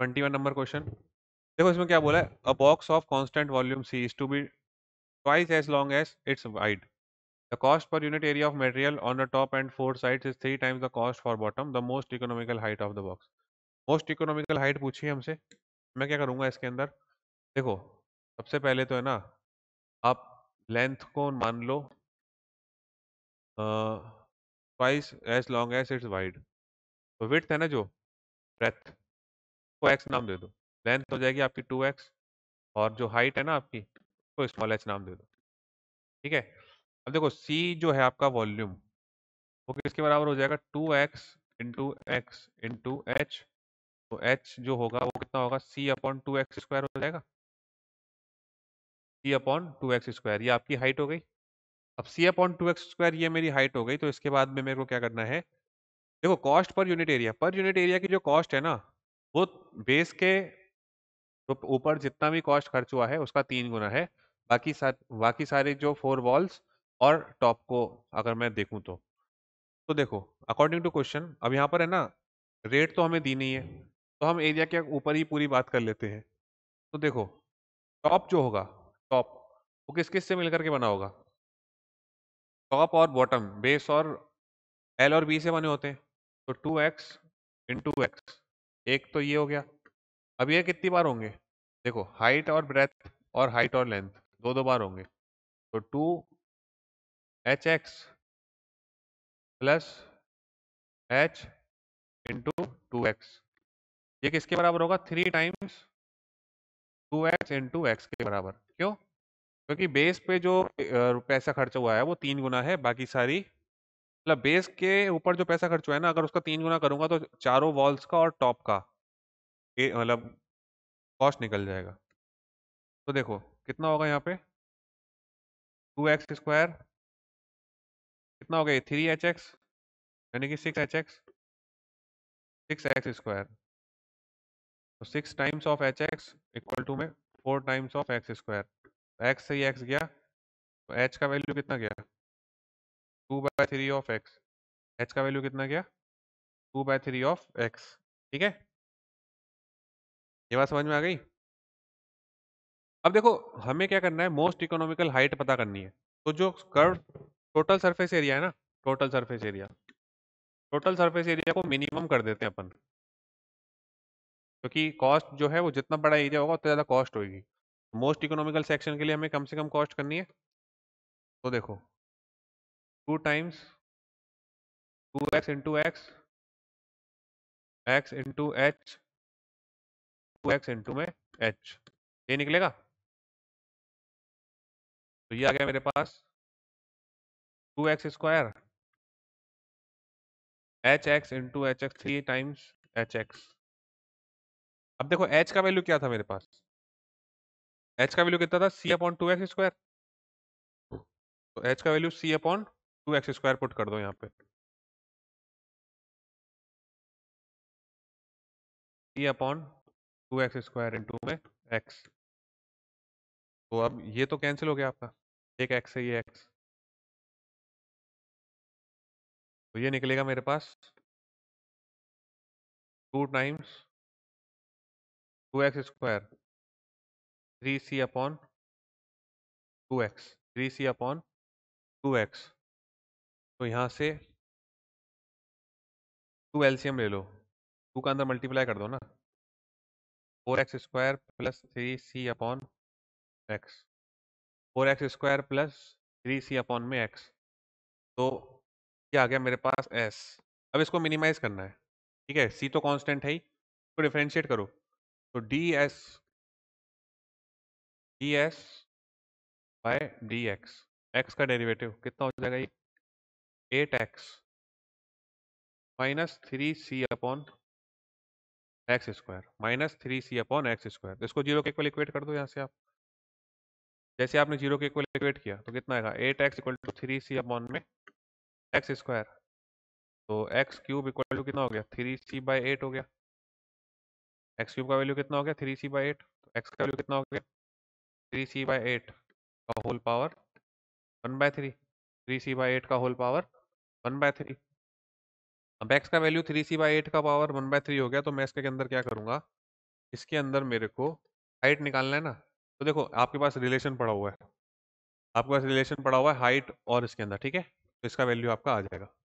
twenty one number question देखो इसमें क्या बोला है a box of constant volume c is to be twice as long as it's wide the cost per unit area of material on the top and four side is three times the cost for bottom the most economical height of the box most economical height पूछिए हमसे मैं क्या करूँगा इसके अंदर देखो सबसे पहले तो है ना आप लेंथ को मान लो twice as long as it's wide तो विथ है ना जो ब्रेथ को एक्स नाम दे दो लेंथ हो जाएगी आपकी टू एक्स और जो हाइट है ना आपकी उसको स्मॉल एच नाम दे दो ठीक है अब देखो सी जो है आपका वॉल्यूम वो किसके बराबर हो जाएगा two x into x into h तो एच जो होगा वो कितना होगा c upon two x square हो जाएगा c upon two x square ये आपकी हाइट हो गई अब c upon two x square ये मेरी हाइट हो गई तो इसके बाद में मेरे को क्या करना है देखो cost per unit area per unit area की जो कॉस्ट है ना वो बेस के तो ऊपर जितना भी कॉस्ट खर्च हुआ है उसका तीन गुना है बाकी सा बाकी सारे जो फोर वॉल्स और टॉप को अगर मैं देखूं तो तो देखो अकॉर्डिंग टू क्वेश्चन अब यहाँ पर है ना रेट तो हमें दी नहीं है तो हम एरिया के ऊपर ही पूरी बात कर लेते हैं तो देखो टॉप जो होगा टॉप वो किस किस से मिलकर के बना होगा टॉप और बॉटम बेस और एल और बी से बने होते हैं तो टू एक्स इंटू एक्स एक तो ये हो गया अब ये कितनी बार होंगे देखो हाइट और ब्रेथ और हाइट और लेंथ दो दो बार होंगे तो two h x plus h into two x ये किसके बराबर होगा three times two x into x के बराबर क्यों क्योंकि बेस पे जो पैसा खर्चा हुआ है वो तीन गुना है बाकी सारी मतलब बेस के ऊपर जो पैसा खर्च हुआ है ना अगर उसका तीन गुना करूंगा तो चारों वॉल्स का और टॉप का मतलब कॉस्ट निकल जाएगा तो देखो कितना होगा यहाँ पे टू एक्स स्क्वायर कितना हो गया थ्री एच एक्स यानी कि six h x six x square तो six times of h x equal to में four times of x square x से ही एक्स गया तो एच का वैल्यू कितना गया two by three of x h का वैल्यू कितना गया two by three of x ठीक है ये बात समझ में आ गई अब देखो हमें क्या करना है मोस्ट इकोनॉमिकल हाइट पता करनी है तो जो कर्व टोटल सरफेस एरिया है ना total surface area total surface area को मिनिमम कर देते हैं अपन क्योंकि कॉस्ट जो है वो जितना बड़ा एरिया होगा उतना ज़्यादा कॉस्ट होगी मोस्ट इकोनॉमिकल सेक्शन के लिए हमें कम से कम कॉस्ट करनी है तो देखो two times two x into x x into h two x into में एच ये निकलेगा तो ये आ गया मेरे पास two x square h x into h x three times h x अब देखो एच का वैल्यू क्या था मेरे पास एच का वैल्यू कितना था c upon two x square तो एच का value c upon two x square put कर दो यहाँ पे e upon two x square into में एक्स तो अब ये तो कैंसिल हो गया आपका एक एक्स है ये एक्स तो ये निकलेगा मेरे पास two times two x square three c upon two x three c upon two x तो यहाँ से टू एलसीएम ले लो टू का अंदर मल्टीप्लाई कर दो ना four x square plus three c upon x four x square plus three c upon में एक्स तो क्या आ गया मेरे पास एस अब इसको मिनिमाइज करना है ठीक है सी तो कांस्टेंट है ही तो डिफ्रेंशिएट करो तो d s d s by d x x का डेरिवेटिव कितना हो जाएगा ये eight x minus three c upon x square minus three c upon x square तो इसको जीरो के इक्वल इक्वेट कर दो यहाँ से आप जैसे आपने जीरो के इक्वल इक्वेट किया तो कितना आएगा eight x equal to three c upon में एक्स स्क्वायर तो एक्स क्यूब इक्वल टू कितना हो गया थ्री सी बाई एट हो गया एक्स क्यूब का वैल्यू कितना हो गया थ्री सी बाई एट तो एक्स का वैल्यू कितना हो गया थ्री सी बाई एट का whole power one by three three c by eight का whole power one by three अब एक्स का value three c by eight का पावर वन बाय थ्री हो गया तो मैं इसके अंदर क्या करूँगा इसके अंदर मेरे को हाइट निकालना है ना तो देखो आपके पास रिलेशन पड़ा हुआ है आपके पास रिलेशन पड़ा हुआ है हाइट और इसके अंदर ठीक है तो इसका वैल्यू आपका आ जाएगा